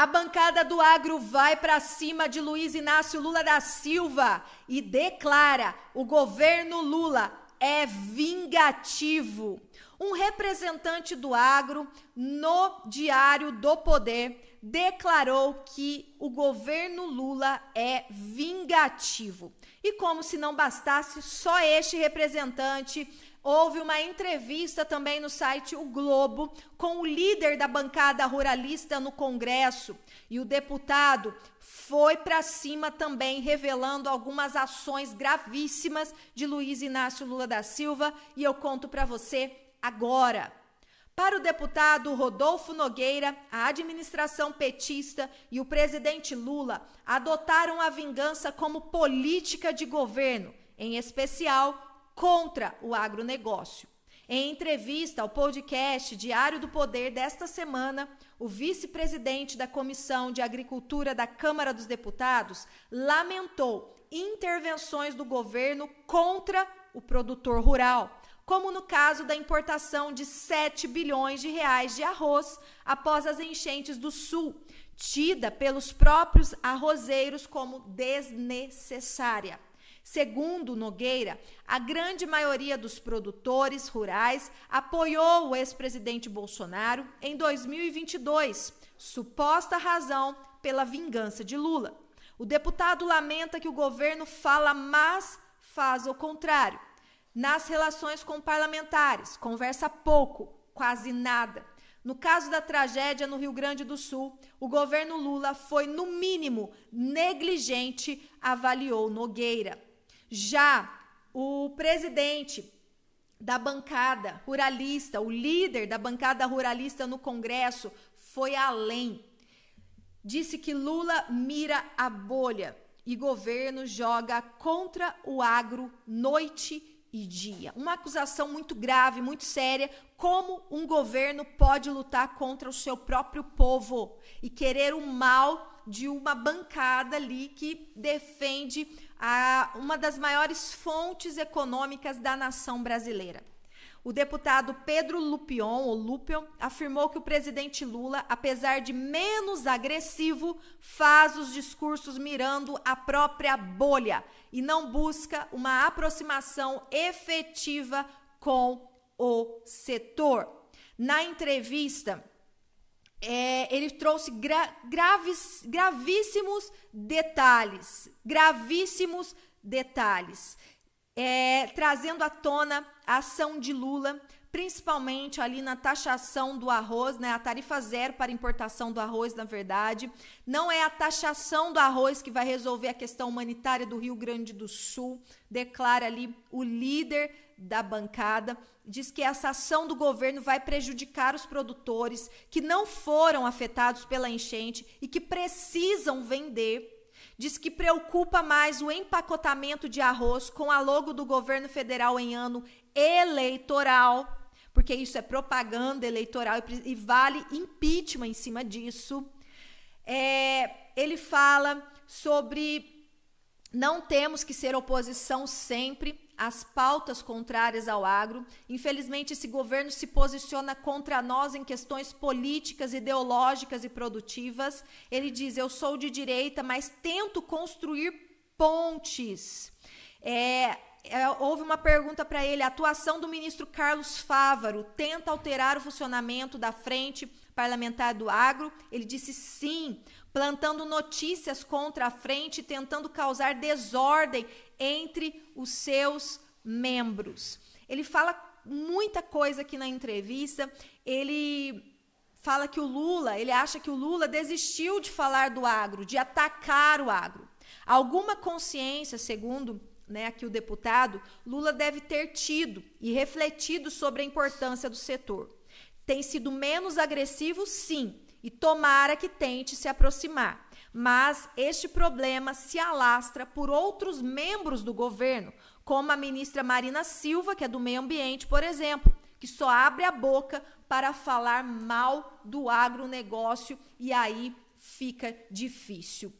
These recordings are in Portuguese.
A bancada do agro vai para cima de Luiz Inácio Lula da Silva e declara: o governo Lula é vingativo. Um representante do agro no Diário do Poder declarou que o governo Lula é vingativo. E como se não bastasse, só este representante Houve uma entrevista também no site O Globo com o líder da bancada ruralista no Congresso. E o deputado foi para cima também, revelando algumas ações gravíssimas de Luiz Inácio Lula da Silva. E eu conto para você agora. Para o deputado Rodolfo Nogueira, a administração petista e o presidente Lula adotaram a vingança como política de governo, em especial contra o agronegócio. Em entrevista ao podcast Diário do Poder desta semana, o vice-presidente da Comissão de Agricultura da Câmara dos Deputados lamentou intervenções do governo contra o produtor rural como no caso da importação de 7 bilhões de reais de arroz após as enchentes do sul, tida pelos próprios arrozeiros como desnecessária. Segundo Nogueira, a grande maioria dos produtores rurais apoiou o ex-presidente Bolsonaro em 2022, suposta razão pela vingança de Lula. O deputado lamenta que o governo fala, mas faz o contrário nas relações com parlamentares, conversa pouco, quase nada. No caso da tragédia no Rio Grande do Sul, o governo Lula foi, no mínimo, negligente, avaliou Nogueira. Já o presidente da bancada ruralista, o líder da bancada ruralista no Congresso, foi além. Disse que Lula mira a bolha e governo joga contra o agro noite e dia. Uma acusação muito grave, muito séria. Como um governo pode lutar contra o seu próprio povo e querer o mal de uma bancada ali que defende a, uma das maiores fontes econômicas da nação brasileira? O deputado Pedro Lupion, ou Lupion, afirmou que o presidente Lula, apesar de menos agressivo, faz os discursos mirando a própria bolha e não busca uma aproximação efetiva com o setor. Na entrevista, é, ele trouxe gra graves, gravíssimos detalhes, gravíssimos detalhes é, trazendo à tona a ação de Lula, principalmente ali na taxação do arroz, né? A tarifa zero para importação do arroz, na verdade. Não é a taxação do arroz que vai resolver a questão humanitária do Rio Grande do Sul, declara ali o líder da bancada. Diz que essa ação do governo vai prejudicar os produtores que não foram afetados pela enchente e que precisam vender diz que preocupa mais o empacotamento de arroz com a logo do governo federal em ano eleitoral, porque isso é propaganda eleitoral e, e vale impeachment em cima disso. É, ele fala sobre não temos que ser oposição sempre as pautas contrárias ao agro. Infelizmente, esse governo se posiciona contra nós em questões políticas, ideológicas e produtivas. Ele diz: Eu sou de direita, mas tento construir pontes. É, é houve uma pergunta para ele. A atuação do ministro Carlos Fávaro tenta alterar o funcionamento da frente parlamentar do agro? Ele disse sim, plantando notícias contra a frente, tentando causar desordem entre os seus membros. Ele fala muita coisa aqui na entrevista. Ele fala que o Lula, ele acha que o Lula desistiu de falar do agro, de atacar o agro. Alguma consciência, segundo né, aqui o deputado, Lula deve ter tido e refletido sobre a importância do setor. Tem sido menos agressivo, sim, e tomara que tente se aproximar. Mas este problema se alastra por outros membros do governo, como a ministra Marina Silva, que é do Meio Ambiente, por exemplo, que só abre a boca para falar mal do agronegócio e aí fica difícil.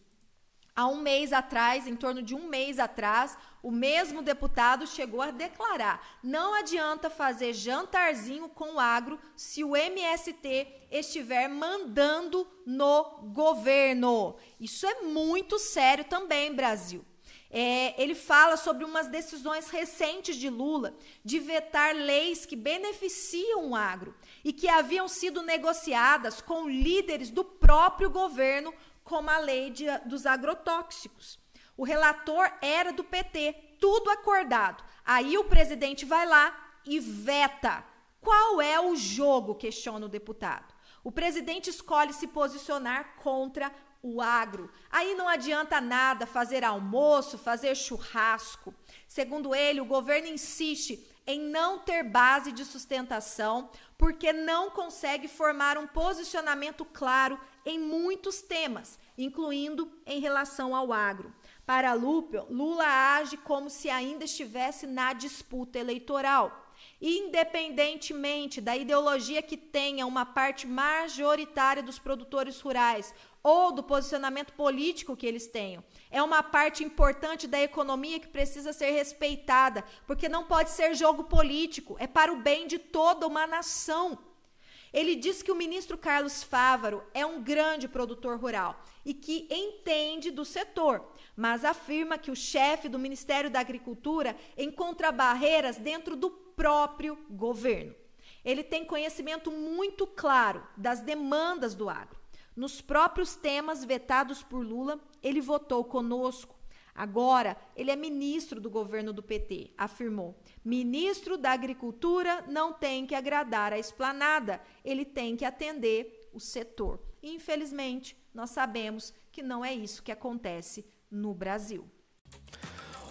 Há um mês atrás, em torno de um mês atrás, o mesmo deputado chegou a declarar: não adianta fazer jantarzinho com o agro se o MST estiver mandando no governo. Isso é muito sério também, Brasil. É, ele fala sobre umas decisões recentes de Lula de vetar leis que beneficiam o agro e que haviam sido negociadas com líderes do próprio governo como a lei de, dos agrotóxicos. O relator era do PT, tudo acordado. Aí o presidente vai lá e veta. Qual é o jogo? questiona o deputado. O presidente escolhe se posicionar contra o agro. Aí não adianta nada fazer almoço, fazer churrasco. Segundo ele, o governo insiste em não ter base de sustentação, porque não consegue formar um posicionamento claro em muitos temas, incluindo em relação ao agro. Para Lúpio, Lula age como se ainda estivesse na disputa eleitoral. Independentemente da ideologia que tenha uma parte majoritária dos produtores rurais, ou do posicionamento político que eles tenham. É uma parte importante da economia que precisa ser respeitada, porque não pode ser jogo político, é para o bem de toda uma nação. Ele diz que o ministro Carlos Fávaro é um grande produtor rural e que entende do setor, mas afirma que o chefe do Ministério da Agricultura encontra barreiras dentro do próprio governo. Ele tem conhecimento muito claro das demandas do agro nos próprios temas vetados por Lula, ele votou conosco. Agora, ele é ministro do governo do PT, afirmou. Ministro da Agricultura não tem que agradar a esplanada, ele tem que atender o setor. infelizmente, nós sabemos que não é isso que acontece no Brasil.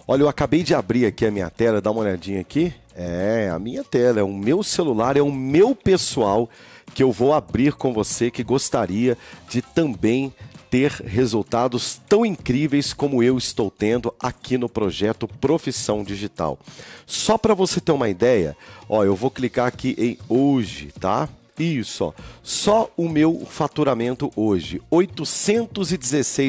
Olha, eu acabei de abrir aqui a minha tela, dá uma olhadinha aqui. É, a minha tela, é o meu celular, é o meu pessoal que eu vou abrir com você que gostaria de também ter resultados tão incríveis como eu estou tendo aqui no projeto Profissão Digital. Só para você ter uma ideia, ó, eu vou clicar aqui em hoje, tá? Isso, ó. só o meu faturamento hoje, R$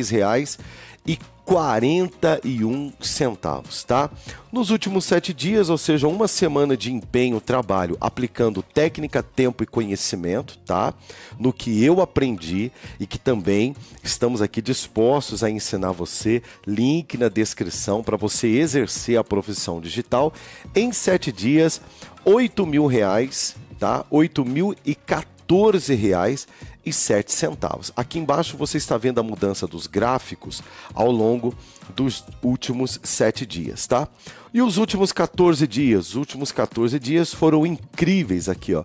reais e 41 centavos, tá? Nos últimos sete dias, ou seja, uma semana de empenho, trabalho, aplicando técnica, tempo e conhecimento, tá? No que eu aprendi e que também estamos aqui dispostos a ensinar você. Link na descrição para você exercer a profissão digital. Em sete dias, Oito mil reais, tá? Oito mil e 14 reais e sete centavos. Aqui embaixo você está vendo a mudança dos gráficos ao longo dos últimos sete dias, tá? E os últimos 14 dias, os últimos 14 dias foram incríveis aqui, ó.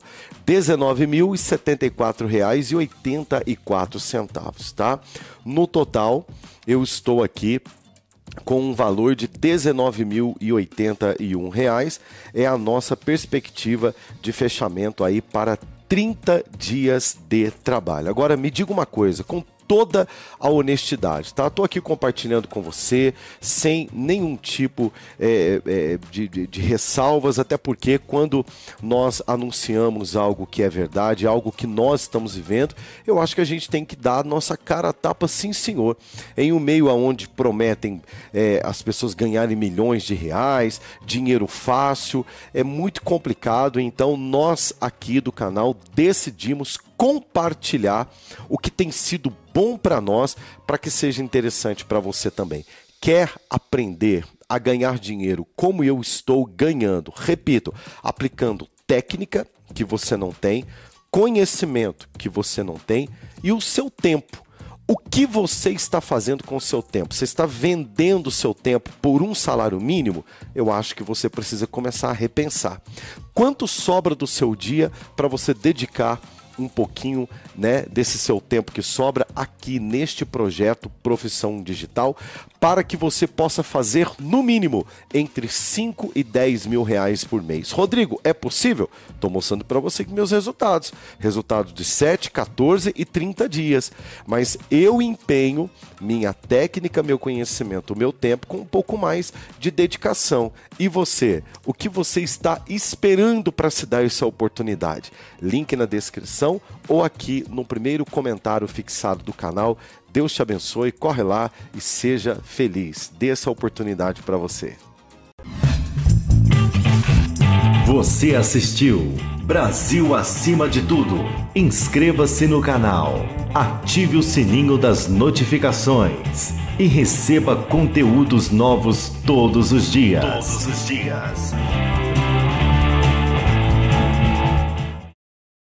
R$ 19.074,84, tá? No total, eu estou aqui com um valor de R$ 19.081. Reais. É a nossa perspectiva de fechamento aí para 30 dias de trabalho. Agora me diga uma coisa, com toda a honestidade, tá? Estou aqui compartilhando com você sem nenhum tipo é, é, de, de, de, ressalvas, até porque quando nós anunciamos algo que é verdade, algo que nós estamos vivendo, eu acho que a gente tem que dar a nossa cara a tapa, sim, senhor. Em um meio aonde prometem é, as pessoas ganharem milhões de reais, dinheiro fácil, é muito complicado. Então nós aqui do canal decidimos compartilhar o que tem sido bom para nós, para que seja interessante para você também. Quer aprender a ganhar dinheiro como eu estou ganhando? Repito, aplicando técnica que você não tem, conhecimento que você não tem e o seu tempo. O que você está fazendo com o seu tempo? Você está vendendo o seu tempo por um salário mínimo? Eu acho que você precisa começar a repensar. Quanto sobra do seu dia para você dedicar um pouquinho né, desse seu tempo que sobra aqui neste projeto Profissão Digital para que você possa fazer, no mínimo, entre 5 e 10 mil reais por mês. Rodrigo, é possível? Estou mostrando para você meus resultados. Resultados de 7, 14 e 30 dias. Mas eu empenho minha técnica, meu conhecimento, meu tempo com um pouco mais de dedicação. E você? O que você está esperando para se dar essa oportunidade? Link na descrição ou aqui no primeiro comentário fixado do canal Deus te abençoe, corre lá e seja feliz. Dê essa oportunidade para você. Você assistiu Brasil Acima de Tudo. Inscreva-se no canal, ative o sininho das notificações e receba conteúdos novos todos os dias. Todos os dias.